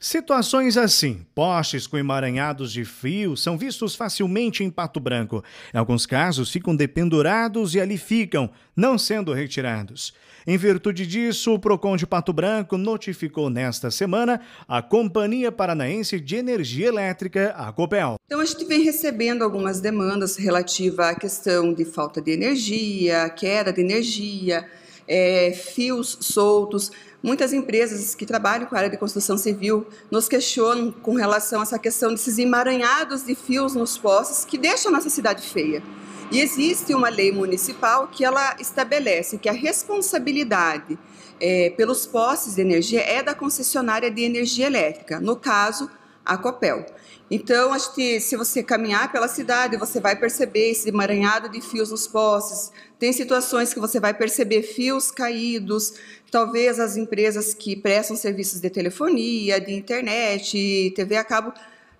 Situações assim, postes com emaranhados de fio, são vistos facilmente em Pato Branco. Em alguns casos, ficam dependurados e ali ficam, não sendo retirados. Em virtude disso, o Procon de Pato Branco notificou nesta semana a Companhia Paranaense de Energia Elétrica, a COPEL. Então, a gente vem recebendo algumas demandas relativas à questão de falta de energia, queda de energia é, fios soltos. Muitas empresas que trabalham com a área de construção civil nos questionam com relação a essa questão desses emaranhados de fios nos postes que deixam a nossa cidade feia. E existe uma lei municipal que ela estabelece que a responsabilidade é, pelos postes de energia é da concessionária de energia elétrica. No caso, a Copel. Então, acho que se você caminhar pela cidade, você vai perceber esse emaranhado de fios nos postes. Tem situações que você vai perceber fios caídos. Talvez as empresas que prestam serviços de telefonia, de internet, TV a cabo,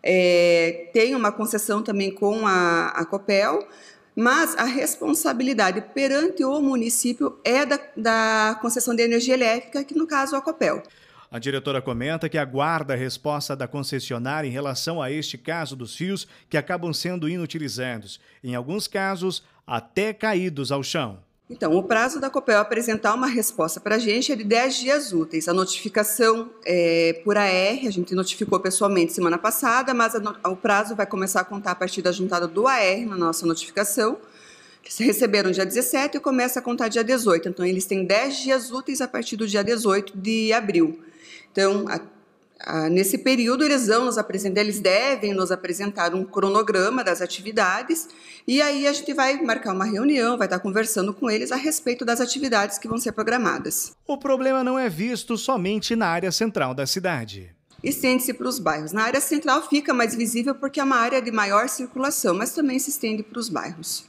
é, tenham uma concessão também com a, a Copel, mas a responsabilidade perante o município é da, da concessão de energia elétrica, que no caso é a Copel. A diretora comenta que aguarda a resposta da concessionária em relação a este caso dos fios que acabam sendo inutilizados, em alguns casos até caídos ao chão. Então, o prazo da COPEL apresentar uma resposta para a gente é de 10 dias úteis. A notificação é por AR, a gente notificou pessoalmente semana passada, mas o prazo vai começar a contar a partir da juntada do AR na nossa notificação. Eles receberam dia 17 e começa a contar dia 18. Então, eles têm 10 dias úteis a partir do dia 18 de abril. Então, a, a, nesse período, eles vão nos apresentar, eles devem nos apresentar um cronograma das atividades, e aí a gente vai marcar uma reunião, vai estar conversando com eles a respeito das atividades que vão ser programadas. O problema não é visto somente na área central da cidade estende-se para os bairros. Na área central fica mais visível porque é uma área de maior circulação, mas também se estende para os bairros.